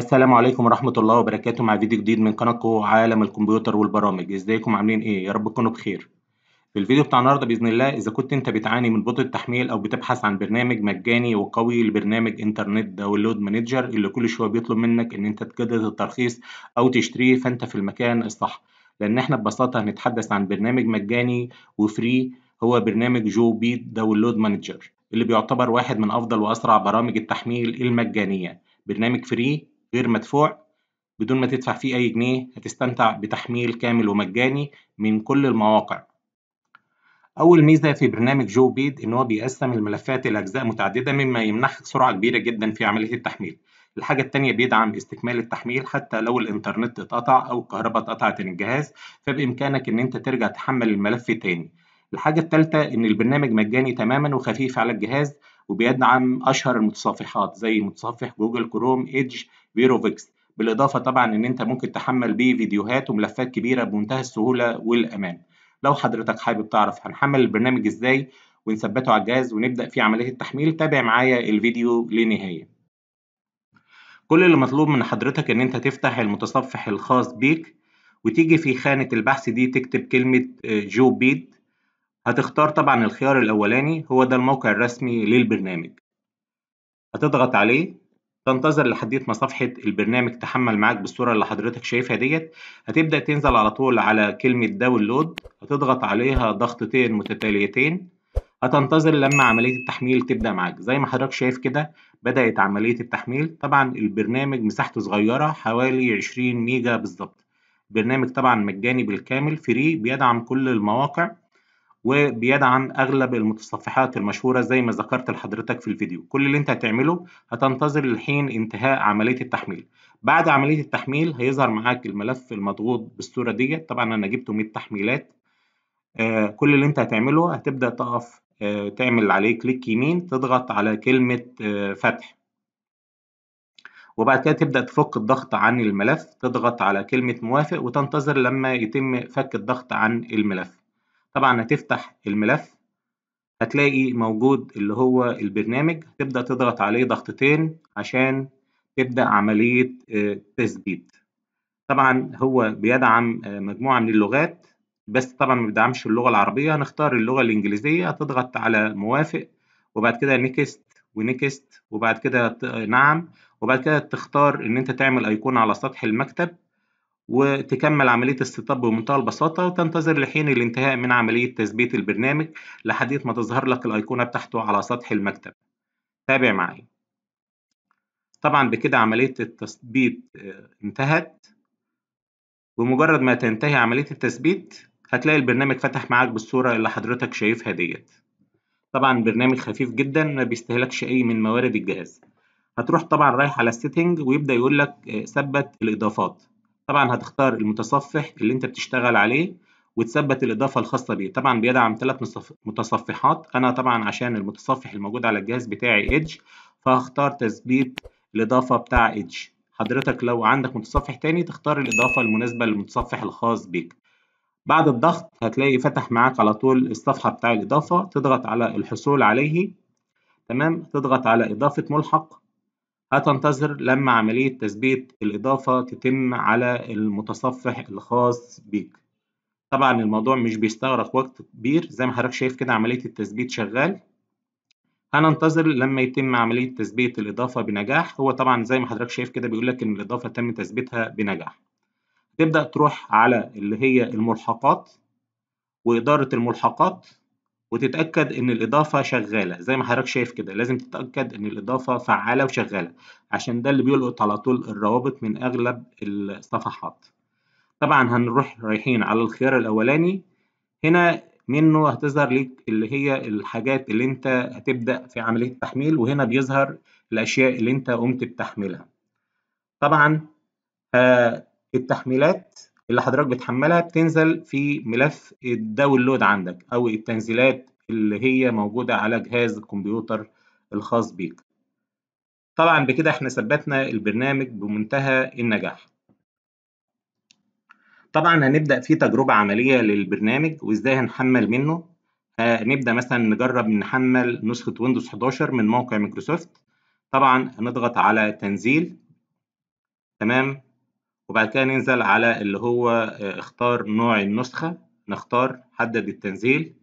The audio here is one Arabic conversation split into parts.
السلام عليكم ورحمة الله وبركاته مع فيديو جديد من قناة عالم الكمبيوتر والبرامج ازيكم عاملين ايه يا رب تكونوا بخير في الفيديو بتاع النهارده باذن الله اذا كنت انت بتعاني من بطء التحميل او بتبحث عن برنامج مجاني وقوي لبرنامج انترنت داونلود مانجر اللي كل شويه بيطلب منك ان انت تجدد الترخيص او تشتريه فانت في المكان الصح لان احنا ببساطه هنتحدث عن برنامج مجاني وفري هو برنامج جو بيت داونلود مانجر اللي بيعتبر واحد من افضل واسرع برامج التحميل المجانيه برنامج فري غير مدفوع بدون ما تدفع فيه أي جنيه هتستمتع بتحميل كامل ومجاني من كل المواقع أول ميزة في برنامج جو بيد إن هو بيقسم الملفات إلى أجزاء متعددة مما يمنحك سرعة كبيرة جدا في عملية التحميل الحاجة التانية بيدعم استكمال التحميل حتى لو الإنترنت اتقطع أو الكهرباء اتقطعت من الجهاز فبإمكانك إن أنت ترجع تحمل الملف تاني الحاجة التالتة إن البرنامج مجاني تماما وخفيف على الجهاز وبيدعم أشهر المتصفحات زي متصفح جوجل كروم إيدج فيروفيكس بالاضافه طبعا ان انت ممكن تحمل بيه فيديوهات وملفات كبيره بمنتهى السهوله والامان لو حضرتك حابب تعرف هنحمل البرنامج ازاي ونثبته على الجهاز ونبدا في عمليه التحميل تابع معايا الفيديو لنهايه كل اللي مطلوب من حضرتك ان انت تفتح المتصفح الخاص بيك وتيجي في خانة البحث دي تكتب كلمة آه، جو بيد هتختار طبعا الخيار الأولاني هو ده الموقع الرسمي للبرنامج هتضغط عليه تنتظر لحديت ما صفحة البرنامج تحمل معاك بالصورة اللي حضرتك شايفها ديت هتبدأ تنزل على طول على كلمة داونلود هتضغط عليها ضغطتين متتاليتين هتنتظر لما عملية التحميل تبدأ معاك زي ما حضرتك شايف كده بدأت عملية التحميل طبعا البرنامج مساحته صغيرة حوالي 20 ميجا بالظبط برنامج طبعا مجاني بالكامل فري بيدعم كل المواقع وبيدعم اغلب المتصفحات المشهوره زي ما ذكرت لحضرتك في الفيديو كل اللي انت هتعمله هتنتظر لحين انتهاء عمليه التحميل بعد عمليه التحميل هيظهر معاك الملف المضغوط بالصوره ديت طبعا انا جبته 100 تحميلات آه، كل اللي انت هتعمله هتبدا تقف آه، تعمل عليه كليك يمين تضغط على كلمه آه، فتح وبعد كده تبدأ تفك الضغط عن الملف تضغط على كلمة موافق وتنتظر لما يتم فك الضغط عن الملف طبعا هتفتح الملف هتلاقي موجود اللي هو البرنامج تبدأ تضغط عليه ضغطتين عشان تبدأ عملية آه، تثبيت طبعا هو بيدعم آه، مجموعة من اللغات بس طبعا ما بيدعمش اللغة العربية هنختار اللغة الإنجليزية هتضغط على موافق وبعد كده نيكست ونيكست وبعد كده نعم وبعد كده تختار إن أنت تعمل أيقونة على سطح المكتب وتكمل عملية السيت بمنتهى البساطة وتنتظر لحين الانتهاء من عملية تثبيت البرنامج لحديث ما تظهر لك الأيقونة بتاعته على سطح المكتب تابع معي طبعا بكده عملية التثبيت آه، انتهت بمجرد ما تنتهي عملية التثبيت هتلاقي البرنامج فتح معاك بالصورة اللي حضرتك شايفها ديت طبعا برنامج خفيف جدا ما بيستهلكش أي من موارد الجهاز هتروح طبعا رايح على السيتنج ويبدأ يقول لك آه، ثبت الإضافات طبعا هتختار المتصفح اللي انت بتشتغل عليه وتثبت الإضافة الخاصة بيه طبعا بيدعم ثلاث متصفحات أنا طبعا عشان المتصفح الموجود على الجهاز بتاعي إيدج فهختار تثبيت الإضافة بتاع إيدج حضرتك لو عندك متصفح تاني تختار الإضافة المناسبة للمتصفح الخاص بيك بعد الضغط هتلاقي فتح معاك على طول الصفحة بتاع الإضافة تضغط على الحصول عليه تمام تضغط على إضافة ملحق هتنتظر لما عملية تثبيت الإضافة تتم على المتصفح الخاص بيك طبعا الموضوع مش بيستغرق وقت كبير زي ما حضرتك شايف كده عملية التثبيت شغال هننتظر لما يتم عملية تثبيت الإضافة بنجاح هو طبعا زي ما حضرتك شايف كده بيقول لك إن الإضافة تم تثبيتها بنجاح تبدأ تروح على اللي هي الملحقات وإدارة الملحقات وتتأكد إن الإضافة شغالة زي ما حضرتك شايف كده لازم تتأكد إن الإضافة فعالة وشغالة عشان ده اللي بيلقط على طول الروابط من أغلب الصفحات طبعا هنروح رايحين على الخيار الأولاني هنا منه هتظهر ليك اللي هي الحاجات اللي انت هتبدأ في عملية التحميل وهنا بيظهر الأشياء اللي انت قمت بتحميلها طبعا آه، التحميلات اللي حضرتك بتحملها بتنزل في ملف الداونلود عندك او التنزيلات اللي هي موجوده على جهاز الكمبيوتر الخاص بيك طبعا بكده احنا ثبتنا البرنامج بمنتهى النجاح طبعا هنبدا في تجربه عمليه للبرنامج وازاي هنحمل منه هنبدا مثلا نجرب نحمل نسخه ويندوز 11 من موقع مايكروسوفت طبعا هنضغط على تنزيل تمام وبعد كده ننزل على اللي هو آه، اختار نوع النسخة نختار حدد التنزيل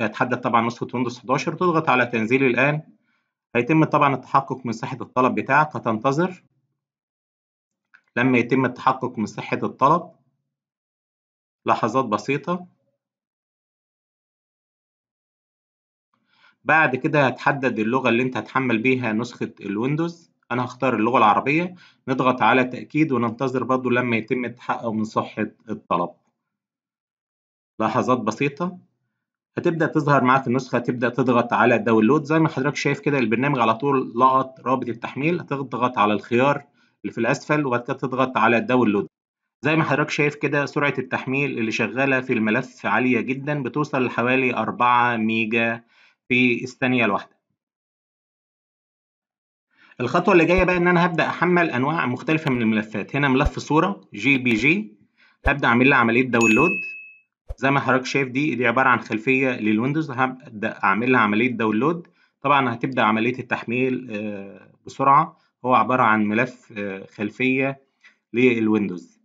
هتحدد طبعا نسخة ويندوز 11 تضغط على تنزيل الآن هيتم طبعا التحقق من صحة الطلب بتاعك هتنتظر لما يتم التحقق من صحة الطلب لحظات بسيطة بعد كده هتحدد اللغة اللي انت هتحمل بيها نسخة الويندوز انا هختار اللغه العربيه نضغط على تاكيد وننتظر برضو لما يتم التحقق من صحه الطلب لحظات بسيطه هتبدا تظهر معاك النسخه تبدا تضغط على داونلود زي ما حضرتك شايف كده البرنامج على طول لقط رابط التحميل هتضغط على الخيار اللي في الاسفل وبعد كده تضغط على داونلود زي ما حضرتك شايف كده سرعة التحميل اللي شغالة في الملف عالية جدا بتوصل لحوالي 4 ميجا في الثانية الواحدة الخطوة اللي جاية بقى إن أنا هبدأ أحمل أنواع مختلفة من الملفات، هنا ملف صورة جي بي جي هبدأ أعمل لها عملية داونلود زي ما حضرتك شايف دي دي عبارة عن خلفية للويندوز هبدأ أعمل لها عملية داونلود طبعا هتبدأ عملية التحميل آه، بسرعة هو عبارة عن ملف آه، خلفية للويندوز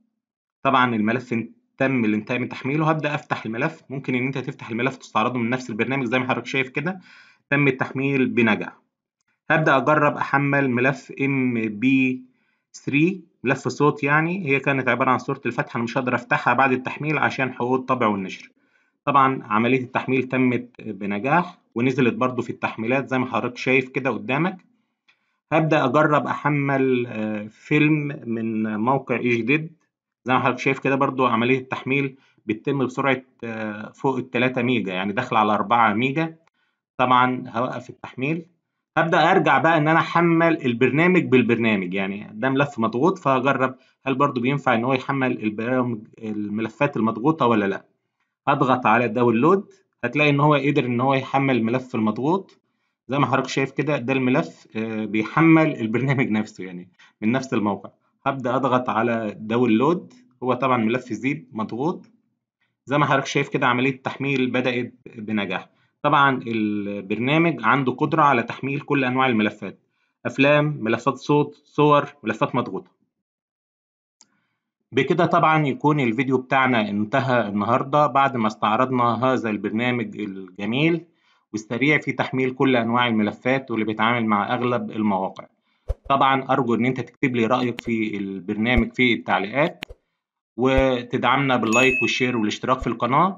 طبعا الملف تم الانتهاء من تحميله هبدأ أفتح الملف ممكن إن أنت تفتح الملف وتستعرضه من نفس البرنامج زي ما حضرتك شايف كده تم التحميل بنجاح هبدأ أجرب أحمل ملف MP3 ملف صوت يعني هي كانت عبارة عن صورة الفتحة أنا مش هقدر أفتحها بعد التحميل عشان حقوق الطبع والنشر. طبعا عملية التحميل تمت بنجاح ونزلت برضو في التحميلات زي ما حضرتك شايف كده قدامك. هبدأ أجرب أحمل آه، فيلم من موقع جديد زي ما حضرتك شايف كده برضو عملية التحميل بتتم بسرعة آه، فوق الثلاثة ميجا يعني داخلة على أربعة ميجا طبعا هوقف التحميل هبدا ارجع بقى ان انا احمل البرنامج بالبرنامج يعني ده ملف مضغوط فهجرب هل برضو بينفع ان هو يحمل البرامج الملفات المضغوطه ولا لا هضغط على داونلود هتلاقي ان هو قدر ان هو يحمل الملف المضغوط زي ما حضرتك شايف كده ده الملف آه، بيحمل البرنامج نفسه يعني من نفس الموقع هبدا اضغط على داونلود هو طبعا ملف زيب مضغوط زي ما حضرتك شايف كده عمليه التحميل بدات بنجاح طبعًا البرنامج عنده قدرة على تحميل كل أنواع الملفات، أفلام، ملفات صوت، صور، ملفات مضغوطة. بكده طبعًا يكون الفيديو بتاعنا انتهى النهاردة بعد ما استعرضنا هذا البرنامج الجميل والسريع في تحميل كل أنواع الملفات واللي بيتعامل مع أغلب المواقع. طبعًا أرجو إن أنت تكتب لي رأيك في البرنامج في التعليقات وتدعمنا باللايك والشير والاشتراك في القناة.